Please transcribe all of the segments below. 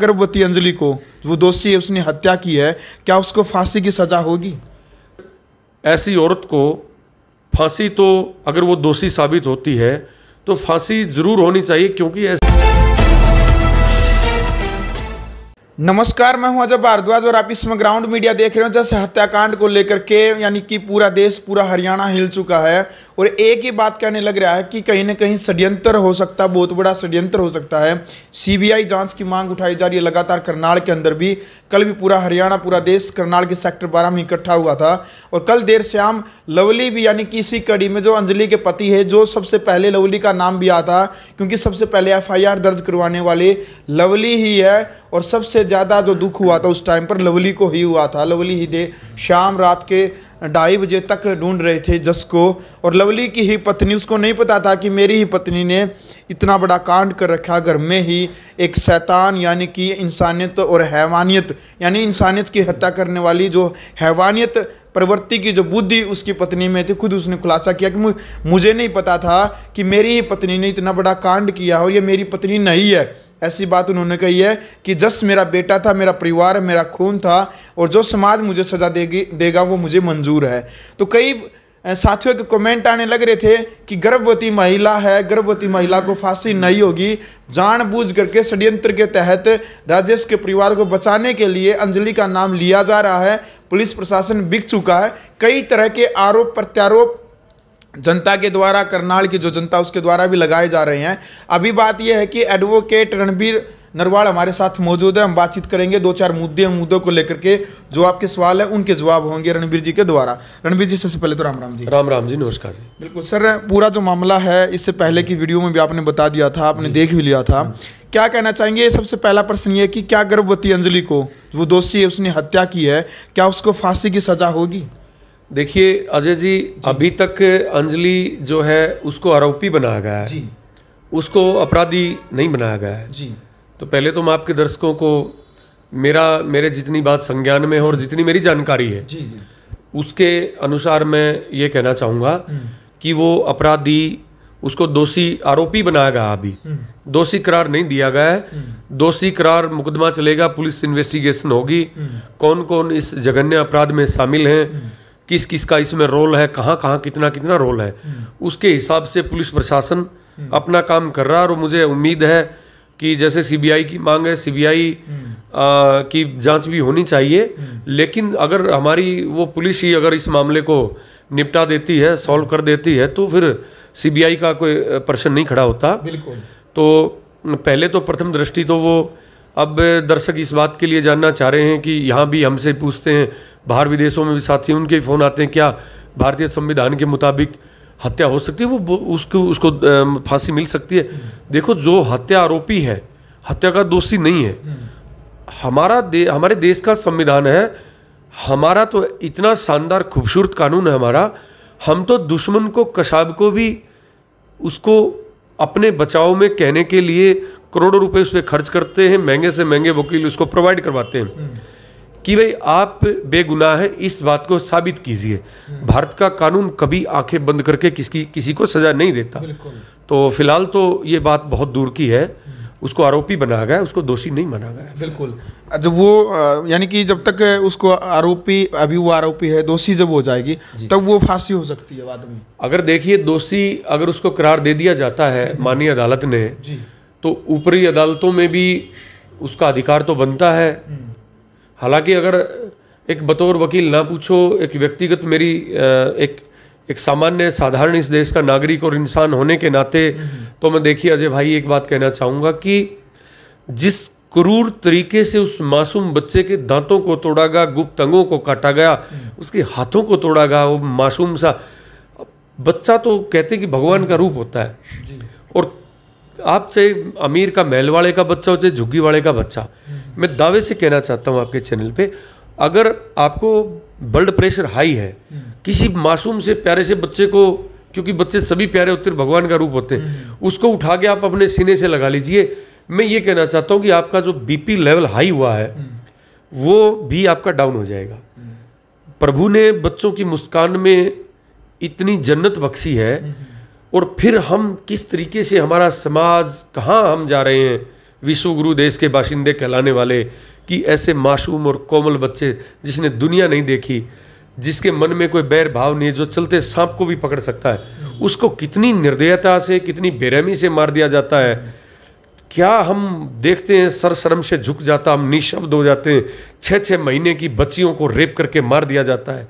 गर्भवती अंजलि को वो दोषी है उसने हत्या की है क्या उसको फांसी की सजा होगी ऐसी औरत को फांसी तो अगर वो दोषी साबित होती है तो फांसी जरूर होनी चाहिए क्योंकि ऐसी नमस्कार मैं हूं अजय भारद्वाज और आप इस समय ग्राउंड मीडिया देख रहे हो जैसे हत्याकांड को लेकर के यानी कि पूरा देश पूरा हरियाणा हिल चुका है और एक ही बात कहने लग रहा है कि कहीं ना कहीं षड्यंत्र हो सकता है बहुत बड़ा षड्यंत्र हो सकता है सीबीआई जांच की मांग उठाई जा रही है लगातार करनाल के अंदर भी कल भी पूरा हरियाणा पूरा देश करनाल के सेक्टर बारह में इकट्ठा हुआ था और कल देर शाम लवली भी यानी कि इसी कड़ी में जो अंजलि के पति है जो सबसे पहले लवली का नाम भी आता क्योंकि सबसे पहले एफ दर्ज करवाने वाले लवली ही है और सबसे ज़्यादा जो दुख हुआ था उस टाइम पर लवली को ही हुआ था लवली ही दे शाम रात के ढाई बजे तक ढूंढ रहे थे जस को और लवली की ही पत्नी उसको नहीं पता था कि मेरी ही पत्नी ने इतना बड़ा कांड कर रखा घर में ही एक शैतान यानी कि इंसानियत और हैवानियत यानी इंसानियत की हत्या करने वाली जो हैवानियत प्रवृत्ति की जो बुद्धि उसकी पत्नी में थी खुद उसने खुलासा किया कि मुझे नहीं पता था कि मेरी ही पत्नी ने इतना बड़ा कांड किया और ये मेरी पत्नी नहीं है ऐसी बात उन्होंने कही है कि जस मेरा बेटा था मेरा परिवार मेरा खून था और जो समाज मुझे सज़ा देगी देगा वो मुझे मंजूर है तो कई साथियों के कमेंट आने लग रहे थे कि गर्भवती महिला है गर्भवती महिला को फांसी नहीं होगी जानबूझ करके षड्यंत्र के तहत राजेश के परिवार को बचाने के लिए अंजलि का नाम लिया जा रहा है पुलिस प्रशासन बिक चुका है कई तरह के आरोप प्रत्यारोप जनता के द्वारा करनाल की जो जनता उसके द्वारा भी लगाए जा रहे हैं अभी बात यह है कि एडवोकेट रणबीर नरवाल हमारे साथ मौजूद है हम बातचीत करेंगे दो चार मुद्दे मुद्दों को लेकर के जो आपके सवाल है उनके जवाब होंगे रणबीर जी के द्वारा रणबीर जी सबसे पहले तो राम राम जी राम राम जी नमस्कार जी बिल्कुल सर पूरा जो मामला है इससे पहले की वीडियो में भी आपने बता दिया था आपने देख भी लिया था क्या कहना चाहेंगे सबसे पहला प्रश्न ये कि क्या गर्भवती अंजलि को वो दोषी है उसने हत्या की है क्या उसको फांसी की सजा होगी देखिए अजय जी, जी अभी तक अंजलि जो है उसको आरोपी बनाया गया है जी उसको अपराधी नहीं बनाया गया है जी तो पहले तो मैं आपके दर्शकों को मेरा मेरे जितनी बात संज्ञान में है और जितनी मेरी जानकारी है जी जी उसके अनुसार मैं ये कहना चाहूँगा हम्म। कि वो अपराधी उसको दोषी आरोपी बनाया गया अभी हम्म। दोषी करार नहीं दिया गया है हम्म। दोषी करार मुकदमा चलेगा पुलिस इन्वेस्टिगेशन होगी कौन कौन इस जघन्य अपराध में शामिल हैं किस किस का इसमें रोल है कहाँ कहाँ कितना कितना रोल है हम्म। उसके हिसाब से पुलिस प्रशासन हम्म। अपना काम कर रहा है और मुझे उम्मीद है कि जैसे सीबीआई की मांग है सीबीआई हम्म। की जांच भी होनी चाहिए लेकिन अगर हमारी वो पुलिस ही अगर इस मामले को निपटा देती है सॉल्व कर देती है तो फिर सीबीआई का कोई प्रश्न नहीं खड़ा होता बिल्कुल तो पहले तो प्रथम दृष्टि तो वो अब दर्शक इस बात के लिए जानना चाह रहे हैं कि यहाँ भी हमसे पूछते हैं बाहर विदेशों में भी साथी उनके फ़ोन आते हैं क्या भारतीय संविधान के मुताबिक हत्या हो सकती है वो उसको उसको फांसी मिल सकती है देखो जो हत्या आरोपी है हत्या का दोषी नहीं है हमारा दे हमारे देश का संविधान है हमारा तो इतना शानदार खूबसूरत कानून है हमारा हम तो दुश्मन को कसाब को भी उसको अपने बचाव में कहने के लिए करोड़ों रुपए उस पर खर्च करते हैं महंगे से महंगे वकील उसको प्रोवाइड करवाते हैं हम्म। कि भाई आप बेगुनाह हैं इस बात को साबित कीजिए हम्म। भारत का कानून कभी आंखें बंद करके किसकी किसी को सज़ा नहीं देता तो फिलहाल तो ये बात बहुत दूर की है हम्म। उसको आरोपी बनाया गया उसको दोषी नहीं माना गया बिल्कुल जब वो यानी कि जब तक उसको आरोपी अभी वो आरोपी है दोषी जब हो जाएगी तब वो फांसी हो सकती है बाद में अगर देखिए दोषी अगर उसको करार दे दिया जाता है माननीय अदालत ने तो ऊपरी अदालतों में भी उसका अधिकार तो बनता है हालांकि अगर एक बतौर वकील ना पूछो एक व्यक्तिगत मेरी एक एक सामान्य साधारण इस देश का नागरिक और इंसान होने के नाते तो मैं देखिए अजय भाई एक बात कहना चाहूँगा कि जिस क्रूर तरीके से उस मासूम बच्चे के दांतों को तोड़ा गया गुप्त अंगों को काटा गया उसके हाथों को तोड़ा गया वो मासूम सा बच्चा तो कहते हैं कि भगवान का रूप होता है और आप चाहे अमीर का महल वाले का बच्चा हो चाहे झुग्गी वाले का बच्चा मैं दावे से कहना चाहता हूँ आपके चैनल पे अगर आपको ब्लड प्रेशर हाई है किसी मासूम से प्यारे से बच्चे को क्योंकि बच्चे सभी प्यारे होते हैं भगवान का रूप होते हैं उसको उठा के आप अपने सीने से लगा लीजिए मैं ये कहना चाहता हूँ कि आपका जो बीपी लेवल हाई हुआ है वो भी आपका डाउन हो जाएगा प्रभु ने बच्चों की मुस्कान में इतनी जन्नत बख्शी है और फिर हम किस तरीके से हमारा समाज कहाँ हम जा रहे हैं विश्व गुरु देश के बाशिंदे कहलाने वाले कि ऐसे मासूम और कोमल बच्चे जिसने दुनिया नहीं देखी जिसके मन में कोई बैर भाव नहीं है जो चलते सांप को भी पकड़ सकता है उसको कितनी निर्दयता से कितनी बेरहमी से मार दिया जाता है क्या हम देखते हैं सर शर्म से झुक जाता हम निःशब्द हो जाते हैं छः छः महीने की बच्चियों को रेप करके मार दिया जाता है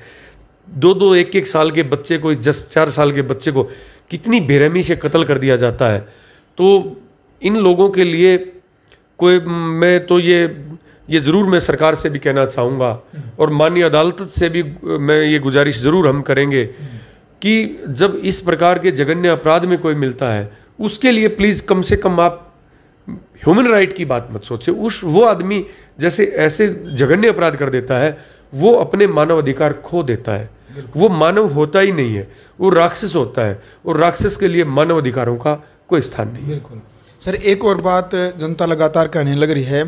दो दो एक एक साल के बच्चे को दस चार साल के बच्चे को कितनी बेरहमी से कत्ल कर दिया जाता है तो इन लोगों के लिए कोई मैं तो ये ये ज़रूर मैं सरकार से भी कहना चाहूँगा और माननीय अदालत से भी मैं ये गुजारिश ज़रूर हम करेंगे कि जब इस प्रकार के जघन्य अपराध में कोई मिलता है उसके लिए प्लीज़ कम से कम आप ह्यूमन राइट की बात मत सोचे उस वो आदमी जैसे ऐसे जघन्य अपराध कर देता है वो अपने मानव अधिकार खो देता है वो मानव होता ही नहीं है वो राक्षस होता है और राक्षस के लिए मानव अधिकारों का कोई स्थान नहीं है बिल्कुल सर एक और बात जनता लगातार कहने लग रही है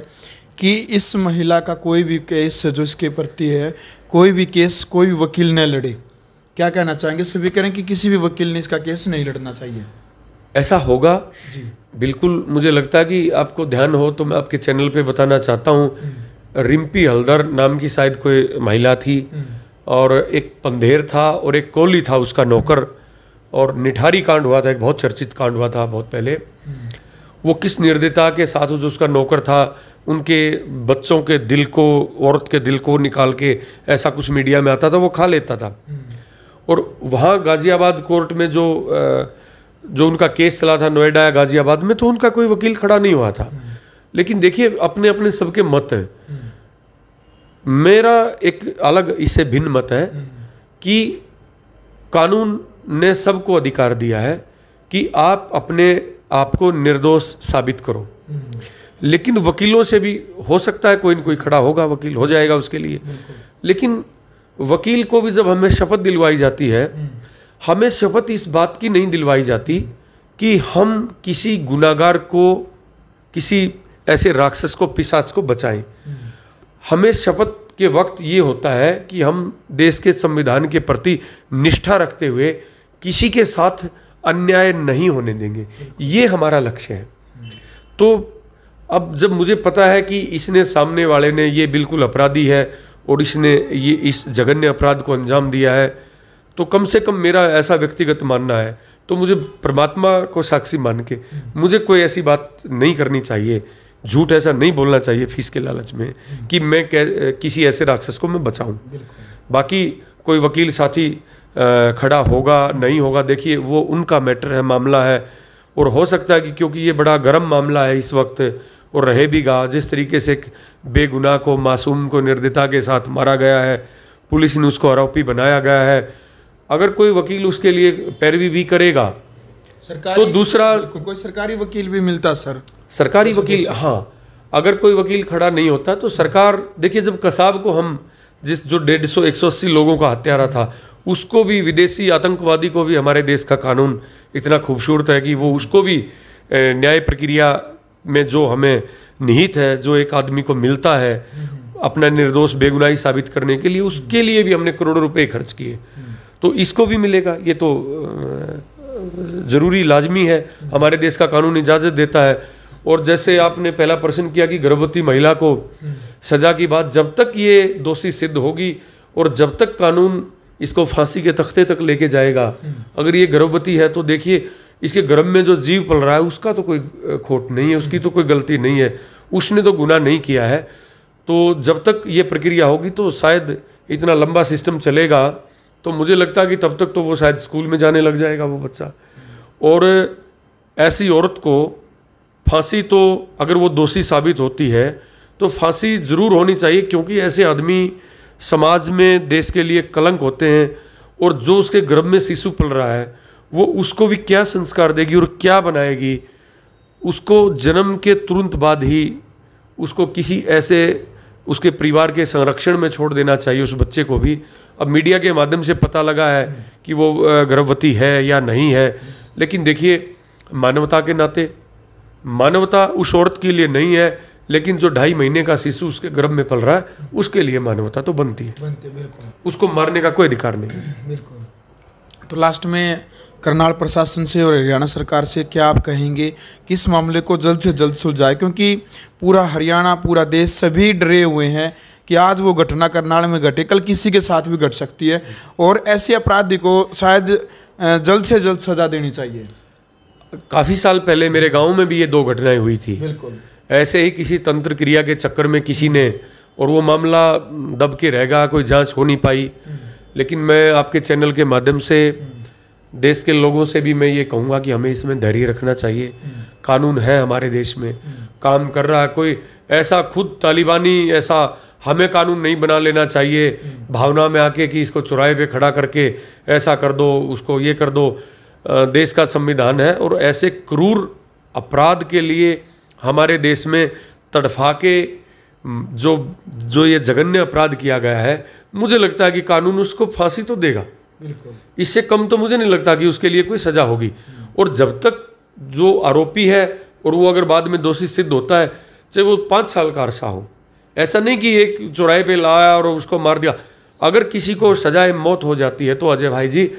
कि इस महिला का कोई भी केस जो इसके प्रति है कोई भी केस कोई भी वकील न लड़े क्या कहना चाहेंगे सभी कह रहे हैं कि किसी भी वकील ने इसका केस नहीं लड़ना चाहिए ऐसा होगा जी बिल्कुल मुझे लगता है कि आपको ध्यान हो तो मैं आपके चैनल पे बताना चाहता हूँ हम्म। रिम्पी हल्दर नाम की शायद कोई महिला थी हम्म। और एक पंधेर था और एक कोहली था उसका नौकर और निठारी कांड हुआ था एक बहुत चर्चित कांड हुआ था बहुत पहले वो किस निर्दयता के साथ जो उसका नौकर था उनके बच्चों के दिल को औरत के दिल को निकाल के ऐसा कुछ मीडिया में आता था वो खा लेता था और वहाँ गाज़ियाबाद कोर्ट में जो जो उनका केस चला था नोएडा या गाज़ियाबाद में तो उनका कोई वकील खड़ा नहीं हुआ था लेकिन देखिए अपने अपने सबके मत हैं मेरा एक अलग इससे भिन्न मत है कि कानून ने सबको अधिकार दिया है कि आप अपने आप को निर्दोष साबित करो लेकिन वकीलों से भी हो सकता है कोई न कोई खड़ा होगा वकील हो जाएगा उसके लिए लेकिन वकील को भी जब हमें शपथ दिलवाई जाती है हमें शपथ इस बात की नहीं दिलवाई जाती कि हम किसी गुनागार को किसी ऐसे राक्षस को पिशाच को बचाएं हमें शपथ के वक्त ये होता है कि हम देश के संविधान के प्रति निष्ठा रखते हुए किसी के साथ अन्याय नहीं होने देंगे ये हमारा लक्ष्य है तो अब जब मुझे पता है कि इसने सामने वाले ने ये बिल्कुल अपराधी है और इसने ये इस जघन्य अपराध को अंजाम दिया है तो कम से कम मेरा ऐसा व्यक्तिगत मानना है तो मुझे परमात्मा को साक्षी मान के मुझे कोई ऐसी बात नहीं करनी चाहिए झूठ ऐसा नहीं बोलना चाहिए फीस के लालच में कि मैं किसी ऐसे राक्षस को मैं बचाऊं बाकी कोई वकील साथी खड़ा होगा नहीं होगा देखिए वो उनका मैटर है मामला है और हो सकता है कि क्योंकि ये बड़ा गर्म मामला है इस वक्त और रहे भी गा जिस तरीके से बेगुनाह को मासूम को निर्दयता के साथ मारा गया है पुलिस ने उसको आरोपी बनाया गया है अगर कोई वकील उसके लिए पैरवी भी करेगा सरकारी तो दूसरा कोई सरकारी वकील भी मिलता सर सरकारी वकील हाँ अगर कोई वकील खड़ा नहीं होता तो सरकार देखिए जब कसाब को हम जिस जो डेढ़ सौ एक सौ अस्सी लोगों का हत्यारा था उसको भी विदेशी आतंकवादी को भी हमारे देश का कानून इतना खूबसूरत है कि वो उसको भी न्याय प्रक्रिया में जो हमें निहित है जो एक आदमी को मिलता है अपना निर्दोष बेगुनाही साबित करने के लिए उसके लिए भी हमने करोड़ों रुपए खर्च किए तो इसको भी मिलेगा ये तो ज़रूरी लाजमी है हमारे देश का कानून इजाज़त देता है और जैसे आपने पहला प्रश्न किया कि गर्भवती महिला को सजा की बात जब तक ये दोषी सिद्ध होगी और जब तक कानून इसको फांसी के तख्ते तक लेके जाएगा अगर ये गर्भवती है तो देखिए इसके गर्भ में जो जीव पल रहा है उसका तो कोई खोट नहीं है उसकी तो कोई गलती नहीं है उसने तो गुनाह नहीं किया है तो जब तक ये प्रक्रिया होगी तो शायद इतना लंबा सिस्टम चलेगा तो मुझे लगता है कि तब तक तो वो शायद स्कूल में जाने लग जाएगा वो बच्चा और ऐसी औरत को फांसी तो अगर वो दोषी साबित होती है तो फांसी ज़रूर होनी चाहिए क्योंकि ऐसे आदमी समाज में देश के लिए कलंक होते हैं और जो उसके गर्भ में शिशु पल रहा है वो उसको भी क्या संस्कार देगी और क्या बनाएगी उसको जन्म के तुरंत बाद ही उसको किसी ऐसे उसके परिवार के संरक्षण में छोड़ देना चाहिए उस बच्चे को भी अब मीडिया के माध्यम से पता लगा है कि वो गर्भवती है या नहीं है लेकिन देखिए मानवता के नाते मानवता उस औरत के लिए नहीं है लेकिन जो ढाई महीने का शिशु उसके गर्भ में पल रहा है उसके लिए मानवता तो बनती है बनती उसको मारने का कोई अधिकार नहीं है तो लास्ट में करनाल प्रशासन से और हरियाणा सरकार से क्या आप कहेंगे कि इस मामले को जल्द से जल्द सुलझाए क्योंकि पूरा हरियाणा पूरा देश सभी डरे हुए हैं कि आज वो घटना करनाल में घटे कल किसी के साथ भी घट सकती है और ऐसे अपराधी को शायद जल्द से जल्द सजा देनी चाहिए काफ़ी साल पहले मेरे गांव में भी ये दो घटनाएं हुई थी बिल्कुल ऐसे ही किसी तंत्र क्रिया के चक्कर में किसी ने और वो मामला दब के रह गया कोई जांच हो नहीं पाई लेकिन मैं आपके चैनल के माध्यम से देश के लोगों से भी मैं ये कहूँगा कि हमें इसमें धैर्य रखना चाहिए कानून है हमारे देश में काम कर रहा है कोई ऐसा खुद तालिबानी ऐसा हमें कानून नहीं बना लेना चाहिए भावना में आके कि इसको चुराहे पे खड़ा करके ऐसा कर दो उसको ये कर दो देश का संविधान है और ऐसे क्रूर अपराध के लिए हमारे देश में तड़फा के जो जो ये जघन्य अपराध किया गया है मुझे लगता है कि कानून उसको फांसी तो देगा बिल्कुल इससे कम तो मुझे नहीं लगता कि उसके लिए कोई सज़ा होगी और जब तक जो आरोपी है और वो अगर बाद में दोषी सिद्ध होता है चाहे वो पाँच साल का अरसा हो ऐसा नहीं कि एक चौराहे पे लाया और उसको मार दिया अगर किसी को सजाए मौत हो जाती है तो अजय भाई जी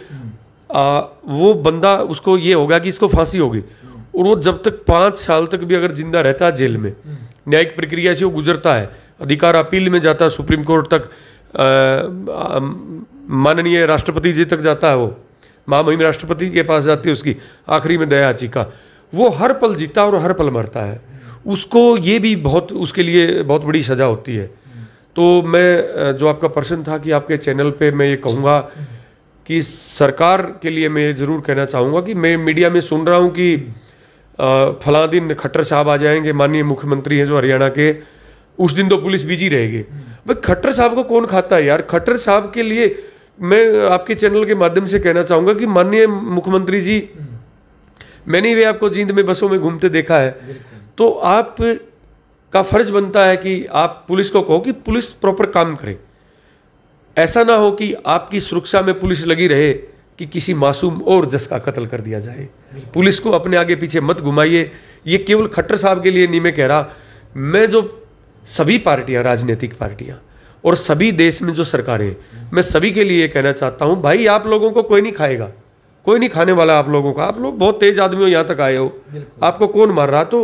आ, वो बंदा उसको ये होगा कि इसको फांसी होगी और वो जब तक पाँच साल तक भी अगर जिंदा रहता है जेल में न्यायिक प्रक्रिया से वो गुजरता है अधिकार अपील में जाता है सुप्रीम कोर्ट तक माननीय राष्ट्रपति जी तक जाता है वो महामहिम राष्ट्रपति के पास जाती है उसकी आखिरी में दया याचिका वो हर पल जीता और हर पल मरता है उसको ये भी बहुत उसके लिए बहुत बड़ी सज़ा होती है तो मैं जो आपका प्रश्न था कि आपके चैनल पे मैं ये कहूँगा कि सरकार के लिए मैं ये ज़रूर कहना चाहूँगा कि मैं मीडिया में सुन रहा हूँ कि फला दिन खट्टर साहब आ जाएंगे माननीय मुख्यमंत्री हैं जो हरियाणा के उस दिन तो पुलिस बिजी रहेगी भाई खट्टर साहब को कौन खाता है यार खट्टर साहब के लिए मैं आपके चैनल के माध्यम से कहना चाहूँगा कि माननीय मुख्यमंत्री जी मैंने भी आपको जींद में बसों में घूमते देखा है तो आप का फर्ज बनता है कि आप पुलिस को कहो कि पुलिस प्रॉपर काम करे ऐसा ना हो कि आपकी सुरक्षा में पुलिस लगी रहे कि किसी मासूम और जस का कत्ल कर दिया जाए पुलिस को अपने आगे पीछे मत घुमाइए ये केवल खट्टर साहब के लिए नहीं मैं कह रहा मैं जो सभी पार्टियां राजनीतिक पार्टियां और सभी देश में जो सरकारें मैं सभी के लिए कहना चाहता हूं भाई आप लोगों को कोई नहीं खाएगा कोई नहीं खाने वाला आप लोगों का आप लोग बहुत तेज आदमी हो यहाँ तक आए हो आपको कौन मार रहा तो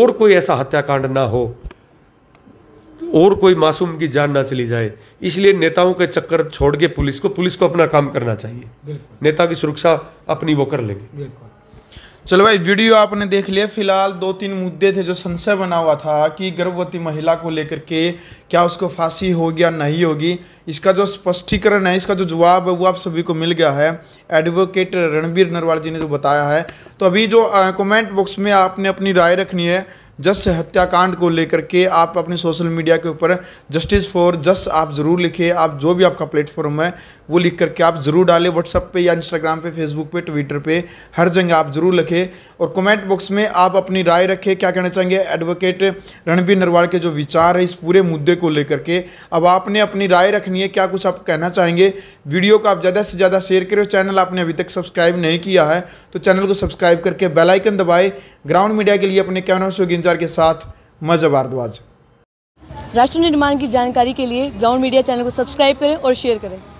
और कोई ऐसा हत्याकांड ना हो और कोई मासूम की जान ना चली जाए इसलिए नेताओं के चक्कर छोड़ के पुलिस को पुलिस को अपना काम करना चाहिए नेता की सुरक्षा अपनी वो कर लेंगे चलो भाई वीडियो आपने देख लिया फिलहाल दो तीन मुद्दे थे जो संशय बना हुआ था कि गर्भवती महिला को लेकर के क्या उसको फांसी होगी या नहीं होगी इसका जो स्पष्टीकरण है इसका जो जवाब है वो आप सभी को मिल गया है एडवोकेट रणबीर नरवाल जी ने जो बताया है तो अभी जो कमेंट बॉक्स में आपने अपनी राय रखनी है जस हत्याकांड को लेकर के आप अपने सोशल मीडिया के ऊपर जस्टिस फॉर जस आप ज़रूर लिखिए आप जो भी आपका प्लेटफॉर्म है वो लिख करके आप ज़रूर डालें व्हाट्सअप पे या इंस्टाग्राम पे फेसबुक पे ट्विटर पे हर जगह आप ज़रूर लिखें और कमेंट बॉक्स में आप अपनी राय रखें क्या कहना चाहेंगे एडवोकेट रणबीर नरवाल के जो विचार है इस पूरे मुद्दे को लेकर के अब आपने अपनी राय रखनी है क्या कुछ आप कहना चाहेंगे वीडियो को आप ज़्यादा से ज़्यादा शेयर करें चैनल आपने अभी तक सब्सक्राइब नहीं किया है तो चैनल को सब्सक्राइब करके बेलाइकन दबाए ग्राउंड मीडिया के लिए अपने कैमरा गिंजार के साथ मजा भारद्वाज राष्ट्र निर्माण की जानकारी के लिए ग्राउंड मीडिया चैनल को सब्सक्राइब करें और शेयर करें